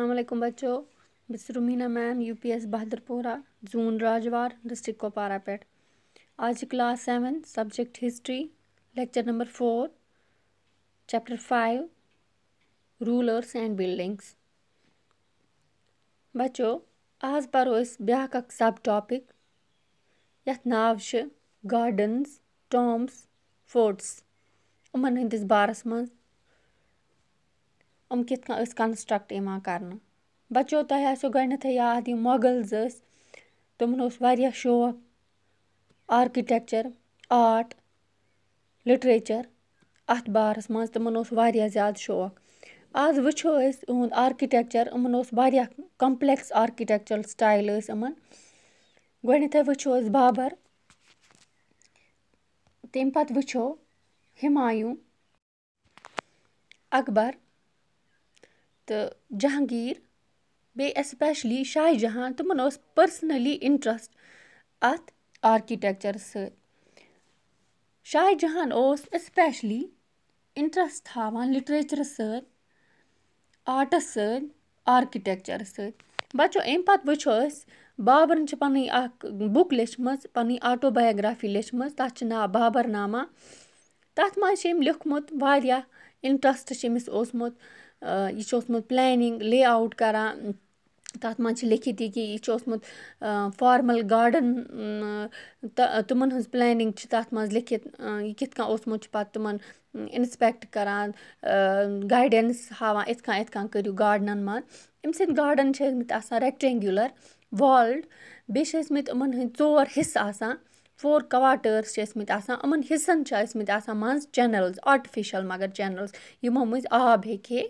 अल्लाम बच्चों बसरुमीना ma'am U P S Bahadurpora जून राजवार डिस्ट्रिक्ट पेट आज class seven subject history lecture number four chapter five rulers and buildings बच्चों आज पो ब्या सब टॉपिक यथ नाव गार्डन्स टॉम्स फोर्ट्स उमन हंदिस बारस मज یِم کِتھ کٔنۍ ٲسۍ کَنسٹرٛکٹ یِوان کَرنہٕ بَچو تۄہہِ آسیو گۄڈنٮ۪تھٕے یاد یِم مۄغلٕز ٲسۍ تِمَن اوس واریاہ شوق آرکِٹیٚکچَر آرٹ لِٹریچَر اَتھ بارَس منٛز تِمَن اوس واریاہ زیادٕ شوق آز وٕچھو أسۍ یِہُنٛد آرکِٹیٚکچَر یِمَن اوس واریاہ کَمپٕلٮ۪کٕس آرکِٹیٚکچَرل سٹایل ٲسۍ یِمَن گۄڈنٮ۪تھٕے وٕچھو أسۍ بابر تمہِ پَتہٕ وٕچھو ہِمایوٗ اَکبر تہٕ جہانگیٖر بیٚیہِ ایٚسپیشلی شاہِ جہاں تِمَن اوس پٔرسٕنٔلی اِنٹرٛسٹ اَتھ آرکِٹیٚکچَرَس سۭتۍ شاہِ جہان اوس ایٚسپیشلی اِنٹرٛسٹ تھاوان لِٹریچرَس سۭتۍ آرٹَس سۭتۍ آرکِٹیٚکچَرَس سۭتۍ بَچو اَمہِ پَتہٕ وٕچھو أسۍ بابرَن چھِ پَنٕنۍ اَکھ بُک لیٚچھمٕژ پَنٕنۍ آٹو بَیوگرٛافی لیٚچھمٕژ تَتھ چھِ ناو بابر نامہ تَتھ منٛز چھِ أمۍ لیوٚکھمُت واریاہ اِنٹرٛسٹ چھِ أمِس اوسمُت یہِ چھُ اوسمُت پٕلینِگ لے اَوُٹ کران تَتھ منٛز چھُ لیٚکھِتھ یہِ کہِ یہِ چھُ اوسمُت فارمَل گاڈٕن تہٕ تِمَن ہٕنز پٕلینِگ چھِ تَتھ منٛز لیکھِتھ یہِ کِتھ کَنۍ اوسمُت چھُ پَتہٕ تِمَن اِنسپٮ۪کٹہٕ کران گایڈٮ۪نٕس ہاوان یِتھ کَنۍ یِتھ کَنۍ کٔرِو گاڈٕنَن منٛز أمۍ سٕنٛدۍ گاڈَن چھِ ٲسۍ مٕتۍ آسان رٮ۪کٹینگوٗلَر والٕڈ بیٚیہِ چھِ ٲسۍ مٕتۍ یِمَن ہٕنٛدۍ ژور حِصہٕ آسان فور کواٹٲرٕس چھِ ٲسمٕتۍ آسان یِمَن حِصَن چھِ ٲسمٕتۍ آسان منٛز چَنَلٕز آٹِفِشَل مگر چَنَلٕز یِمو مٔنٛزۍ آب ہیٚکہِ ہے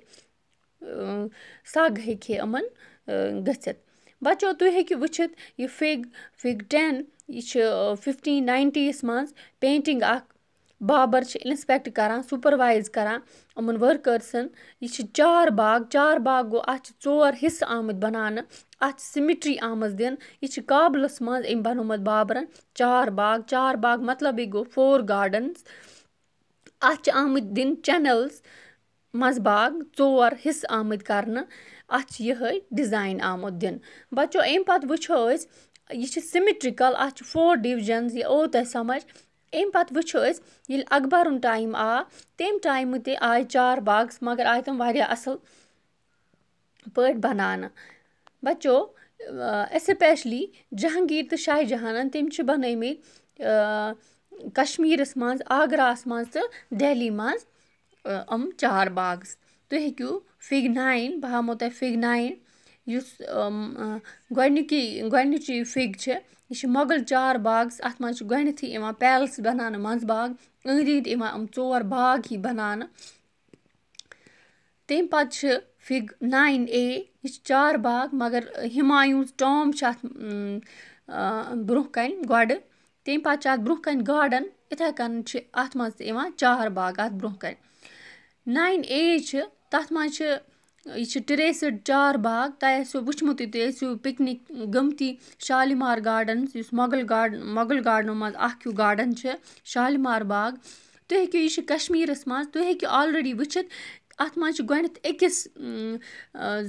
سَگ ہیٚکہِ ہے یِمَن گٔژھِتھ بَچو تُہۍ ہیٚکِو وٕچھِتھ یہِ فِگ فِگ ٹٮ۪ن یہِ چھِ فِفٹیٖن ناینٹیٖیَس منٛز پینٛٹِنٛگ اَکھ بابر چھِ اِنسپٮ۪کٹ کَران سُپروایز کَران یِمَن ؤرکٲرسَن یہِ چھِ چار باغ چار باغ گوٚو اَتھ چھِ ژور حِصہٕ آمٕتۍ بَناونہٕ اَتھ چھِ سِمِٹرٛی آمٕژ دِنہٕ یہِ چھِ کابلَس منٛز أمۍ بَنومُت بابرَن چار باغ چار باغ مطلبٕے گوٚو فور گاڈَنٕز اَتھ چھِ آمٕتۍ دِنہٕ چَنَلٕز منٛزٕ باغ ژور حِصہٕ آمٕتۍ کَرنہٕ اَتھ چھِ یِہوٚے ڈِزایِن آمُت دِنہٕ بَچو اَمہِ پَتہٕ وٕچھو أسۍ یہِ چھِ سِمِٹرِکَل اَتھ چھِ فور ڈِوجَنٕز یہِ اوٚو تۄہہِ سَمٕجھ اَمہِ پَتہٕ وٕچھو أسۍ ییٚلہِ اَکبَرُن ٹایم آو تمہِ ٹایمہٕ تہِ آے چار باغَس مگر آے تِم واریاہ اَصٕل پٲٹھۍ بَناونہٕ بَچو اٮ۪سٕپیشلی جہانگیٖر تہٕ شاہِ جہانَن تٔمۍ چھِ بَنٲومٕتۍ کَشمیٖرَس منٛز آگراہَس منٛز تہٕ دہلی منٛز یِم چار باغٕز تُہۍ ہیٚکِو فِگ نایِن بہٕ ہاومو تۄہہِ فِگ نایِن یُس گۄڈنِچی گۄڈنِچی فِگ چھِ یہِ چھِ مۄغل چار باغٕس اَتھ منٛز چھِ گۄڈنٮ۪تھٕے یِوان پیلَس بَناونہٕ منٛزباگ أنٛدۍ أنٛدۍ یِوان یِم ژور باغ ہی بَناونہٕ تٔمۍ پَتہٕ چھِ فِگ نایِن اے یہِ چھِ چار باغ مگر ہِمایوٗز ٹام چھِ اَتھ برٛونٛہہ کَنہِ گۄڈٕ تٔمۍ پَتہٕ چھِ اَتھ برٛونٛہہ کَنہِ گاڈَن یِتھَے کٔنۍ چھِ اَتھ منٛز تہِ یِوان چار باغ اَتھ برٛونٛہہ کَنہِ نایِن اے چھِ تَتھ منٛز چھِ یہِ چھِ ٹریسٕڈ چار باغ تۄہہِ آسیو وٕچھمُتٕے تُہۍ ٲسِو پِکنِک گٔمتی شالیمار گاڈنٕز یُس مۄغل گاڈن مۄغل گاڈنو منٛز اَکھ ہیوٗ گاڈَن چھِ شالیمار باغ تُہۍ ہیٚکِو یہِ چھِ کَشمیٖرَس منٛز تُہۍ ہیٚکِو آلریڈی وٕچھِتھ اَتھ منٛز چھِ گۄڈنٮ۪تھ أکِس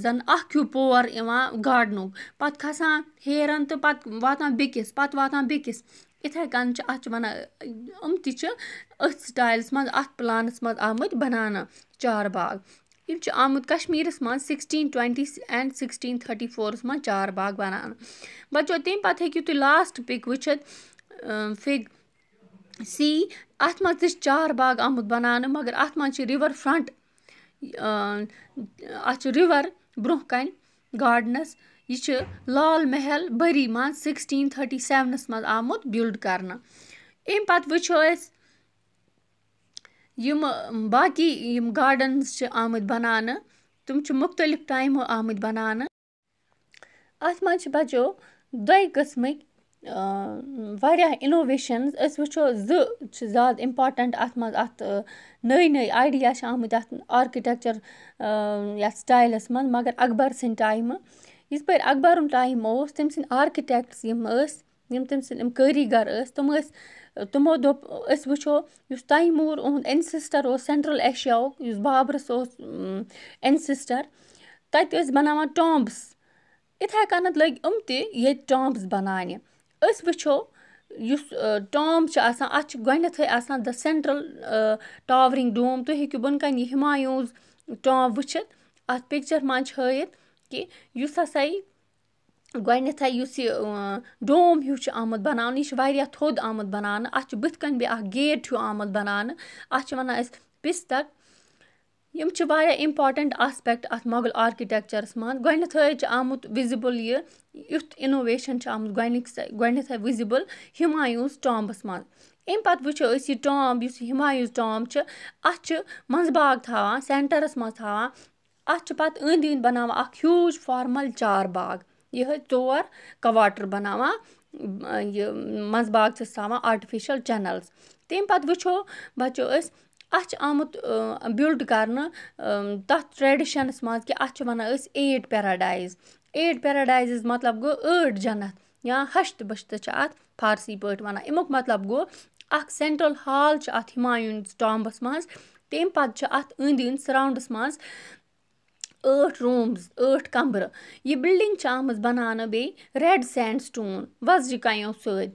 زَن اَکھ ہیوٗ پور یِوان گاڈنُک پَتہٕ کھَسان ہیرَن تہٕ پَتہٕ واتان بیٚکِس پَتہٕ واتان بیٚکِس یِتھَے کٔنۍ چھِ اَتھ چھِ وَنان یِم تہِ چھِ أتھۍ سٕٹایلَس منٛز اَتھ پٕلانَس منٛز آمٕتۍ بَناونہٕ چار باغ यम आमुत कश्मीरस मं sixteen twenty and sixty thirty फोरस मं चार बाग बनान बचो तम पे हेकू तुम लास्ट पिक वुचित फिग सी अत मे चार बाग आमुत बनान मगर अत मे रिवर फ्रंट अत रिवर ब्रोह कन गार्डनस यह लाल महल बरी मं सिक्सटीन थर्टी सेवनस मं आमुत बिल्ड कर अम पे वो یِمہٕ باقٕے یِم گاڈَنٕز چھِ آمٕتۍ بَناونہٕ تِم چھِ مُختلِف ٹایمہٕ آمٕتۍ بَناونہٕ اَتھ منٛز چھِ بَچو دۄیہِ قٕسمٕکۍ واریاہ اِنوویشَنٕز أسۍ وٕچھو زٕ چھِ زیادٕ اِمپاٹَنٛٹ اَتھ منٛز اَتھ نٔے نٔے آیڈیا چھِ آمٕتۍ اَتھ آرکِٹٮ۪کچَر یَتھ سٹایلَس منٛز مگر اَکبر سٕنٛدۍ ٹایمہٕ یِژ پھِر اَکبَرُن ٹایم اوس تٔمۍ سٕنٛدۍ آرکِٹٮ۪کٹٕس یِم ٲسۍ یِم تٔمۍ سٕنٛدۍ یِم کٲریٖگر ٲسۍ تِم ٲسۍ تِمو دوٚپ أسۍ وٕچھو یُس تایموٗر اُہُنٛد اٮ۪نسِسٹَر اوس سٮ۪نٹرٛل ایشیاہُک یُس بابرَس اوس اٮ۪نسِسٹَر تَتہِ ٲسۍ بَناوان ٹامبٕس یِتھَے کَنَتھ لٔگۍ یِم تہِ ییٚتہِ ٹامبٕس بَناونہِ أسۍ وٕچھو یُس ٹامب چھِ آسان اَتھ چھِ گۄڈنٮ۪تھٕے آسان دَ سٮ۪نٹرٛل ٹاورِنٛگ ڈوم تُہۍ ہیٚکِو بۄنہٕ کَنہِ یہِ ہِمایوٗز ٹامب وٕچھِتھ اَتھ پِکچَر منٛز چھِ ہٲیِتھ کہِ یُس ہَسا یہِ گۄڈٕنٮ۪تھٕے یُس یہِ ڈوم ہیوٗ چھُ آمُت بَناونہٕ یہِ چھُ واریاہ تھوٚد آمُت بَناونہٕ اَتھ چھُ بٕتھِ کَنۍ بیٚیہِ اَکھ گیٹ ہیوٗ آمُت بَناونہٕ اَتھ چھِ وَنان أسۍ پِستک یِم چھِ واریاہ اِمپاٹَنٛٹ آسپٮ۪کٹ اَتھ مۄغل آرکِٹٮ۪کچَرَس منٛز گۄڈٕنٮ۪تھٕے چھِ آمُت وِزِبٕل یہِ یُتھ اِنوویشَن چھُ آمُت گۄڈٕنِکِس گۄڈٕنٮ۪تھٕے وِزِبٕل ہِمایوٗز ٹامبَس منٛز اَمہِ پَتہٕ وٕچھو أسۍ یہِ ٹامب یُس ہِمایوٗز ٹامب چھِ اَتھ چھِ منٛزٕ باگ تھاوان سٮ۪نٹَرَس منٛز تھاوان اَتھ چھِ پَتہٕ أنٛدۍ أنٛدۍ بَناوان اَکھ ہیوٗج فارمَل چار باغ यह ژور کواٹر بناوان یہِ منٛزٕ باغ چھِس تھاوان آٹِفِشَل چَنَلٕز تمہِ پَتہٕ وٕچھو بَچو أسۍ اَتھ چھِ آمُت بِلڈ کَرنہٕ تَتھ ٹرٛیڈِشَنَس منٛز کہِ اَتھ چھِ وَنان أسۍ ایٹ پیراڈایز ایٹ پیراڈایزٕز مطلب گوٚو ٲٹھ جنت یا ہَشتہٕ بٔشتہٕ چھِ اَتھ فارسی پٲٹھۍ وَنان اَمیُک مطلب گوٚو اَکھ سٮ۪نٹرٛل ہال چھِ اَتھ ہِمایوٗنٕز ٹامبَس منٛز تمہِ پَتہٕ چھِ اَتھ أنٛدۍ أنٛدۍ سَراوُنٛڈَس منٛز ٲٹھ روٗمٕز ٲٹھ کَمرٕ یہِ بِلڈِنٛگ چھِ آمٕژ بَناونہٕ بیٚیہِ رٮ۪ڈ سینٛڈ سٹون وۄزجہِ کَنیو سۭتۍ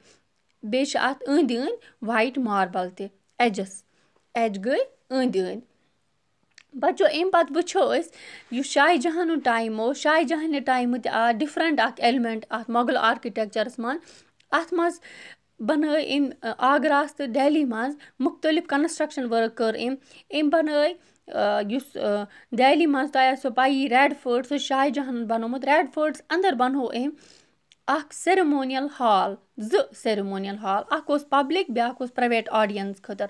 بیٚیہِ چھِ اَتھ أنٛدۍ أنٛدۍ وایِٹ ماربَل تہِ اٮ۪جَس ایٚج گٔے أنٛدۍ أنٛدۍ بَچو اَمہِ پَتہٕ وٕچھو أسۍ یُس شاہِ جہانُن ٹایم اوس شاہِ جہانہِ ٹایمہٕ تہِ آو ڈِفرَنٛٹ اَکھ اٮ۪لِمٮ۪نٛٹ اَتھ مۄغل آرکِٹیٚکچَرَس منٛز اَتھ منٛز بَنٲے أمۍ آگراہَس تہٕ دہلی منٛز مُختلِف کَنَسٹرٛکشَن ؤرٕک کٔر أمۍ أمۍ بَنٲے یُس دہلی منٛز تۄہہِ آسیو پَیی رٮ۪ڈ فٲٹ سُہ شاہِ جہانَن بَنومُت رٮ۪ڈ فٲٹٕس اَندَر بَنوو أمۍ اَکھ سیرِمونیَل ہال زٕ سیرِمونیَل ہال اَکھ اوس پَبلِک بیٛاکھ اوس پرٛایویٹ آڈِیَنٕس خٲطر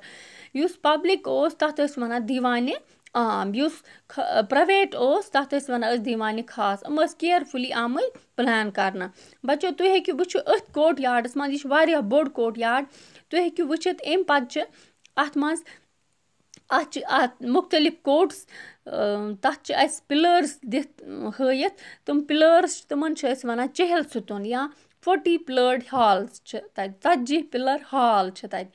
یُس پَبلِک اوس تَتھ ٲسۍ وَنان دیٖوانہِ عام یُس پرٛایویٹ اوس تَتھ ٲسۍ وَنان أسۍ دیٖوانہِ خاص یِم ٲسۍ کِیَرفُلی آمٕتۍ پٕلین کَرنہٕ بَچو تُہۍ ہیٚکِو وٕچھِو أتھۍ کوٹ یاڈَس منٛز یہِ چھُ واریاہ بوٚڑ کوٹ یاڈ تُہۍ ہیٚکِو وٕچھِتھ اَمہِ پَتہٕ چھِ اَتھ منٛز اَتھ چھِ اَتھ مُختلف کوٹٕس تَتھ چھِ اَسہِ پِلٲرٕس دِتھ ہٲیِتھ تِم پِلٲرٕس چھِ تِمَن چھِ أسۍ وَنان چہل سُتوٗن یا فوٚٹی پِلٲرڈ ہالٕز چھِ تَتہِ ژَتجی پِلَر ہال چھِ تَتہِ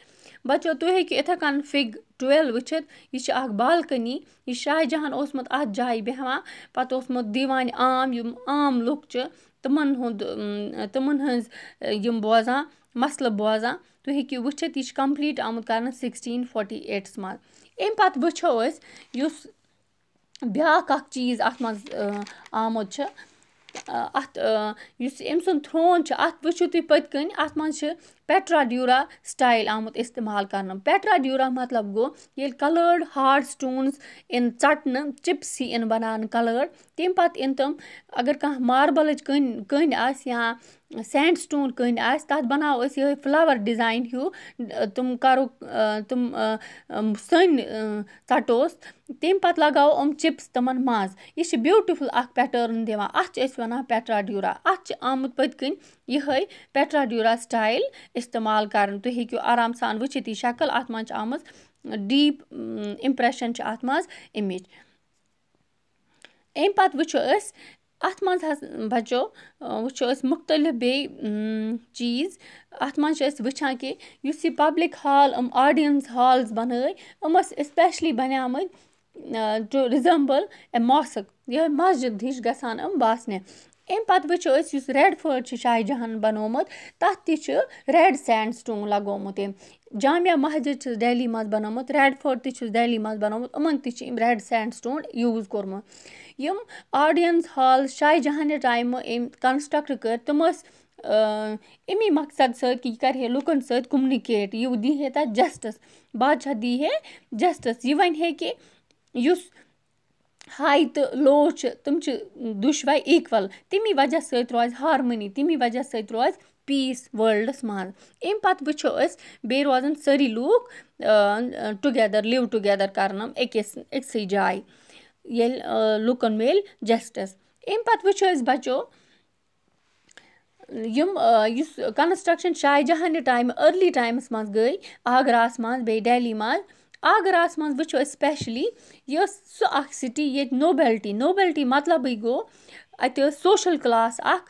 بَچو تُہۍ ہیٚکِو یِتھَے کٔن فِگ ٹُوٮ۪ل وٕچھِتھ یہِ چھِ اَکھ بالکٔنی یہِ شاہ جہاں اوسمُت اَتھ جایہِ بیٚہوان پَتہٕ اوسمُت دیٖوانہِ عام یِم عام لُکھ چھِ تِمَن ہُنٛد تِمَن ہٕنٛز یِم بوزان مسلہٕ بوزان تُہۍ ہیٚکِو وٕچھِتھ یہِ چھِ کَمپٕلیٖٹ آمُت کَرنہٕ سِکسٹیٖن فوٚٹی ایٹَس منٛز اَمہِ پَتہٕ وٕچھو أسۍ یُس بیاکھ اکھ چیٖز اَتھ منٛز آمُت چھُ اَتھ یُس أمۍ سُنٛد تھرٛون چھُ اَتھ وٕچھِو تُہۍ پٔتۍ کَنۍ اَتھ منٛز چھِ پٮ۪ٹراڈوٗرا سِٹایِل آمُت اِستعمال کَرنہٕ پٮ۪ٹراڈیوٗرا مطلب گوٚو ییٚلہِ کَلٲڈ ہاڈ سٹونٕز یِن ژَٹنہٕ چِپسی یِن بَناونہٕ کَلٲڑ تَمہِ پَتہٕ یِنۍ تِم اَگر کانٛہہ ماربَلٕچ کٔنۍ کٔنۍ آسہِ یا سینڈ سٹون کٔنۍ آسہِ تَتھ بَناوو أسۍ یِہوٚے فٕلاوَر ڈِزایِن ہیوٗ تِم کَرو تِم سٔنۍ ژَٹوس تمہِ پَتہٕ لَگاوو یِم چِپٕس تِمَن منٛز یہِ چھِ بیوٗٹِفُل اَکھ پیٹٲرٕن دِوان اَتھ چھِ أسۍ وَنان پیٹراڈیوٗرا اَتھ چھِ آمُت پٔتۍ کِنۍ یِہوٚے پیٹراڈیوٗرا سٹایل استعمال کَرُن تُہۍ ہیٚکِو آرام سان وٕچھِتھ یہِ شَکٕل اَتھ منٛز چھِ آمٕژ ڈیٖپ اِمپرٛٮ۪شَن چھِ اَتھ منٛز اَمِچ اَمہِ پَتہٕ وٕچھو أسۍ اَتھ منٛز حظ بَچو وٕچھو أسۍ مُختلف بیٚیہِ چیٖز اَتھ منٛز چھِ أسۍ وٕچھان کہِ یُس یہِ پَبلِک ہال یِم آڈیَنٕس ہالٕز بَنٲے یِم ٲسۍ اسپیشلی بَنیٛامٕتۍ ٹُو رِزَمبٕل اےٚ ماسٕک یِہوٚے مَسجِد ہِش گژھان یِم باسنہِ اَمہِ پَتہٕ وٕچھو أسۍ یُس رٮ۪ڈ فٲٹ چھِ شاہِ جہان بَنومُت تَتھ تہِ چھِ رٮ۪ڈ سینٛڈ سٹون لَگومُت أمۍ جامع مسجِد چھُس دہلی منٛز بَنومُت رٮ۪ڈ فٲٹ تہِ چھُس دہلی منٛز بَنومُت یِمَن تہِ چھِ أمۍ رٮ۪ڈ سینٛڈ سٹون یوٗز کوٚرمُت یِم آڈیَنٕس ہال شاہِ جہانہِ ٹایمہٕ أمۍ کَنسٹرٛکٹ کٔر تِم ٲسۍ اَمی مقصد سۭتۍ کہِ یہِ کَرِ ہے لُکَن سۭتۍ کوٚمنِکیٹ یہِ دی ہے تَتھ جَسٹٕس بادشاہ دی ہے جَسٹٕس یہِ وَنہِ ہے کہِ یُس ہاے تہٕ لو چھِ تِم چھِ دُشوَے اِکوَل تمی وجہ سۭتۍ روزِ ہارمٔنی تمی وجہ سۭتۍ روزِ پیٖس وٲلڈَس منٛز اَمہِ پَتہٕ وٕچھو أسۍ بیٚیہِ روزَن سٲری لوٗکھ ٹُگیدَر لِو ٹُگیدَر کَرنَم أکِس أکسٕے جایہِ ییٚلہِ لُکَن میلہِ جَسٹِس اَمہِ پَتہٕ وٕچھو أسۍ بَچو یِم یُس کَنسٹرٛکشَن شاہِ جہانہِ ٹایمہٕ أرلی ٹایمَس منٛز گٔے آگراہَس منٛز بیٚیہِ دہلی منٛز آگراہَس منٛز وٕچھو أسۍ سٕپیشلی یہِ ٲس سُہ اَکھ سِٹی ییٚتہِ نوبٮ۪لٹی نوبٮ۪لٹی مطلبٕے گوٚو اَتہِ ٲس سوشَل کٕلاس اَکھ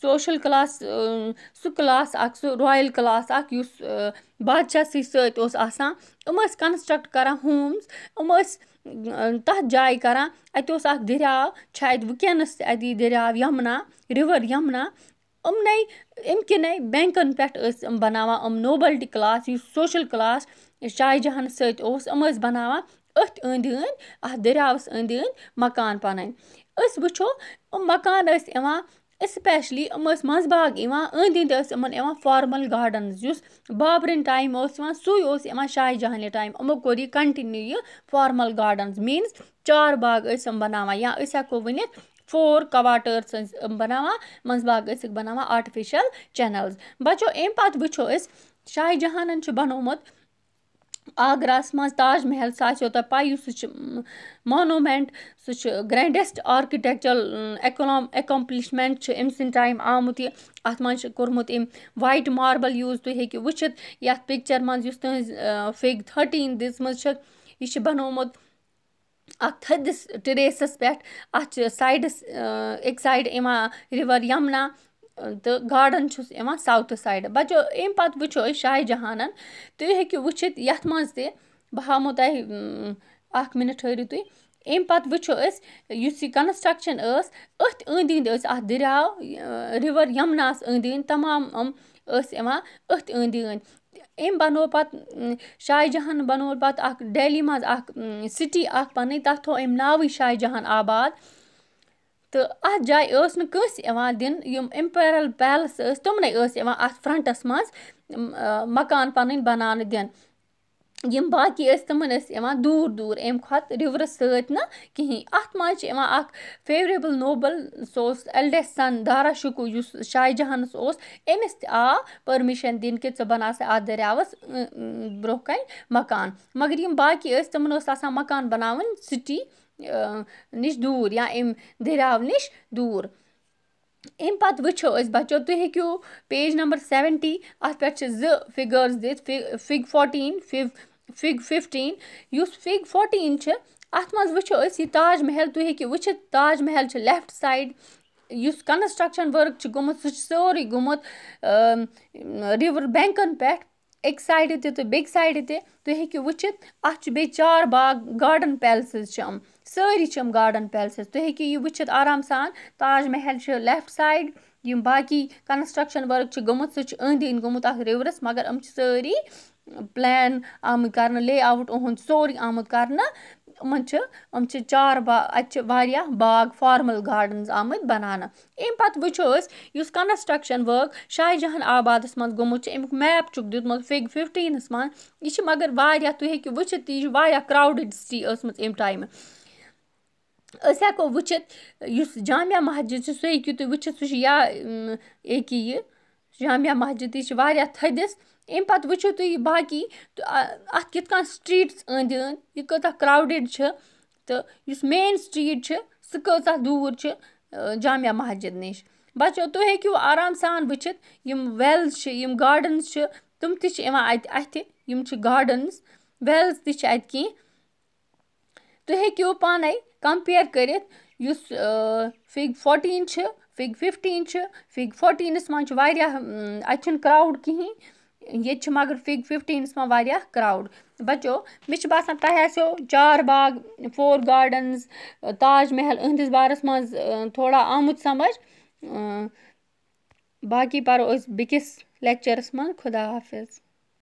سوشَل کٕلاس سُہ کٕلاس اَکھ سُہ رایِل کٕلاس اَکھ یُس بادشاہ سٕے سۭتۍ اوس آسان یِم ٲسۍ کَنسٹرٛکٹ کَران ہومٕز یِم ٲسۍ تَتھ جایہِ کَران اَتہِ اوس اَکھ دٔریاو چھِ اَتہِ وٕنکٮ۪نَس تہِ اَتی دٔریاو یَمنا رِوَر یَمنا یِمنٕے اَمہِ کِنَے بٮ۪نٛکَن پٮ۪ٹھ ٲسۍ یِم بَناوان یِم نوبَلٹی کٕلاس یُس سوشَل کٕلاس شاہِ جہانَس سۭتۍ اوس یِم ٲسۍ بَناوان أتھۍ أنٛدۍ أنٛدۍ اَتھ دٔریاوَس أنٛدۍ أنٛدۍ مکان پَنٕنۍ أسۍ وٕچھو یِم مکان ٲسۍ یِوان اِسپیشلی یِم ٲسۍ منٛزٕ باغ یِوان أنٛدۍ أنٛدۍ ٲسۍ یِمَن یِوان فارمَل گاڈَنٕز یُس بابرٕنۍ ٹایم اوس یِوان سُے اوس یِوان شاہِ جہانہِ ٹایم یِمو کوٚر یہِ کَنٹِنیوٗ یہِ فارمَل گاڈَنٕز میٖنٕز چار باغ ٲسۍ یِم بَناوان یا أسۍ ہٮ۪کو ؤنِتھ فور کَواٹٲرٕس ٲسۍ یِم بَناوان منٛزٕ باغ ٲسِکھ بَناوان آٹِفِشَل چَنَلٕز بَچو اَمہِ پَتہٕ وٕچھو أسۍ شاہِ جہانَن چھُ بَنومُت آگراہَس منٛز تاج محل سُہ آسیو تۄہہِ پَے سُہ چھُ مانومٮ۪نٛٹ سُہ چھُ گرٛینٛڈٮ۪سٹ آرکِٹٮ۪کچَل اٮ۪کولام اٮ۪کامپلِشمٮ۪نٛٹ چھُ أمۍ سٕنٛدِ ٹایم آمُت یہِ اَتھ منٛز چھِ کوٚرمُت أمۍ وایٹ ماربل یوٗز تُہۍ ہیٚکِو وٕچھِتھ یَتھ پِکچَر منٛز یُس تٕہٕنٛز فِگ تھٔٹیٖن دِژمٕژ چھِ یہِ چھِ بَنومُت اَکھ تھٔدِس ٹِریسَس پٮ۪ٹھ اَتھ چھِ سایڈَس اَکہِ سایڈٕ یِوان رِوَر یَمنا تہٕ گاڈٕن چھُس یِوان ساوتھٕ سایِڈٕ بَچو اَمہِ پَتہٕ وٕچھو أسۍ شاہ جہانَن تُہۍ ہیٚکِو وٕچھِتھ یَتھ منٛز تہِ بہٕ ہاوہو تۄہہِ اَکھ مِنٹ ٹھٲرِو تُہۍ أمۍ پَتہٕ وٕچھو أسۍ یُس یہِ کَنَسٹرٛکشَن ٲس أتھۍ أنٛدۍ أنٛدۍ ٲسۍ اَکھ دٔریاو رِوَر یَمنا آسہٕ أنٛدۍ أنٛدۍ تَمام یِم ٲسۍ یِوان أتھۍ أندۍ أندۍ أمۍ بَنوو پَتہٕ شاہ جہان بَنوو پَتہٕ اَکھ ڈٮ۪لی منٛز اَکھ سِٹی اَکھ پَنٕنۍ تَتھ تھٲو أمۍ ناوٕے شاہ جہان آباد تہٕ اَتھ جایہِ ٲس نہٕ کٲنٛسہِ یِوان دِنہٕ یِم اِمپیرل پیلس ٲسۍ تِمنٕے ٲسۍ یِوان اَتھ فرٛٮ۪نٛٹَس منٛز مَکان پَنٕنۍ بَناونہٕ دِنہٕ یِم باقٕے ٲسۍ تِمَن ٲسۍ یِوان دوٗر دوٗر اَمہِ کھۄتہٕ رِورٕ سۭتۍ نہٕ کِہیٖنۍ اَتھ منٛز چھِ یِوان اَکھ فیوریبٕل نوبل سُہ اوس اٮ۪لڈٮ۪سٹ سَن دارا شکوٗ یُس شاہِ جہانَس اوس أمِس تہِ آو پٔرمِشَن دِنہٕ کہِ ژٕ بَنا سا اَتھ دٔریاوَس برٛونٛہہ کَنہِ مَکان مگر یِم باقٕے ٲسۍ تِمَن ٲس آسان مَکان بَناوٕنۍ سِٹی نِش دوٗر یا امہِ دٔریاو نِش دوٗر اَمہِ پَتہٕ وٕچھو أسۍ بَچو تُہۍ ہیٚکِو پیج نمبر سٮ۪وَنٹی اَتھ پٮ۪ٹھ چھِ زٕ فِگٲرٕس دِتھ فہِ fig fourteen five fig fifteen یُس فِگ فوٹیٖن چھِ اَتھ منٛز وٕچھو أسۍ یہِ تاج محل تُہۍ ہیٚکِو وٕچھِتھ تاج محل چھِ لیفٹ سایڈ یُس کَنَسٹرٛکشَن ؤرٕک چھُ گوٚمُت سُہ چھُ سورُے گوٚمُت رِوَر بٮ۪نٛکَن پٮ۪ٹھ اَکہِ سایڈٕ تہِ تہٕ بیٚکہِ سایڈٕ تہِ تُہۍ ہیٚکِو وٕچھِتھ اَتھ چھُ بیٚیہِ چار باغ گاڈَن پیلسٕز چھِ یِم سٲری چھِ یِم گاڈَن پیلسٕز تُہۍ ہیٚکِو یہِ وٕچھِتھ آرام سان تاج محل چھُ لیفٹ سایڈ یِم باقی کَنسٹرٛکشَن ؤرٕک چھِ گوٚمُت سُہ چھُ أنٛدۍ أنٛدۍ گوٚمُت اَتھ رِورَس مگر یِم چھِ سٲری پٕلین آمٕتۍ کَرنہٕ لے آوُٹ یِہُنٛد سورُے آمُت کَرنہٕ یِمَن چھِ یِم چھِ چار با اَتہِ چھِ واریاہ باغ فارمَل گاڈنٕز آمٕتۍ بَناونہٕ اَمہِ پَتہٕ وٕچھو أسۍ یُس کَنسٹرٛکشَن ؤرٕک شاہِ جہان آبادَس منٛز گوٚمُت چھِ اَمیُک میپ چھُکھ دیُتمُت فِگ فِفٹیٖنَس منٛز یہِ چھِ مگر واریاہ تُہۍ ہیٚکِو وٕچھِتھ تہِ یہِ چھِ واریاہ کرٛاوڈٕڈ سِٹی ٲسمٕژ اَمہِ ٹایمہٕ أسۍ ہٮ۪کو وٕچھِتھ یُس جامع مسجِد چھُ سُہ ہیٚکِو تُہۍ وٕچھِتھ سُہ چھُ یا ییٚکیٛاہ یہِ جامع مسجِد یہِ چھِ واریاہ تھٔدِس امہِ پَتہٕ وٕچھِو تُہۍ یہِ باقٕے اَتھ کِتھ کٔنۍ سٹرٛیٖٹٕس أنٛدۍ أنٛدۍ یہِ کۭژاہ کرٛاوڈٕڈ چھِ تہٕ یُس مین سٹرٛیٖٹ چھِ سُہ کۭژاہ دوٗر چھِ جامع مسجِد نِش بَچو تُہۍ ہیٚکِو آرام سان وٕچھِتھ یِم وٮ۪لٕز چھِ یِم گاڈَنٕز چھِ تِم تہِ چھِ یِوان اَتہِ اَتھِ یِم چھِ گاڈَنٕز وٮ۪لٕز تہِ چھِ اَتہِ کینٛہہ تُہۍ ہیٚکِو پانَے کَمپِیر کٔرِتھ یُس فِگ فوٹیٖن چھِ فِگ فِفٹیٖن چھِ فِگ فوٹیٖنَس منٛز چھِ واریاہ اَتہِ چھُنہٕ کرٛاوُڈ کِہیٖنۍ ییٚتہِ چھِ مگر فِگ فِفٹیٖنَس منٛز واریاہ کرٛاوُڈ بَچو مےٚ چھِ باسان تۄہہِ آسیو چار باغ فور گاڈَنٕز تاج محل إہنٛدِس بارَس منٛز تھوڑا آمُت سَمٕجھ باقٕے پَرو أسۍ بیٚکِس لٮ۪کچَرَس منٛز خُدا حافِظ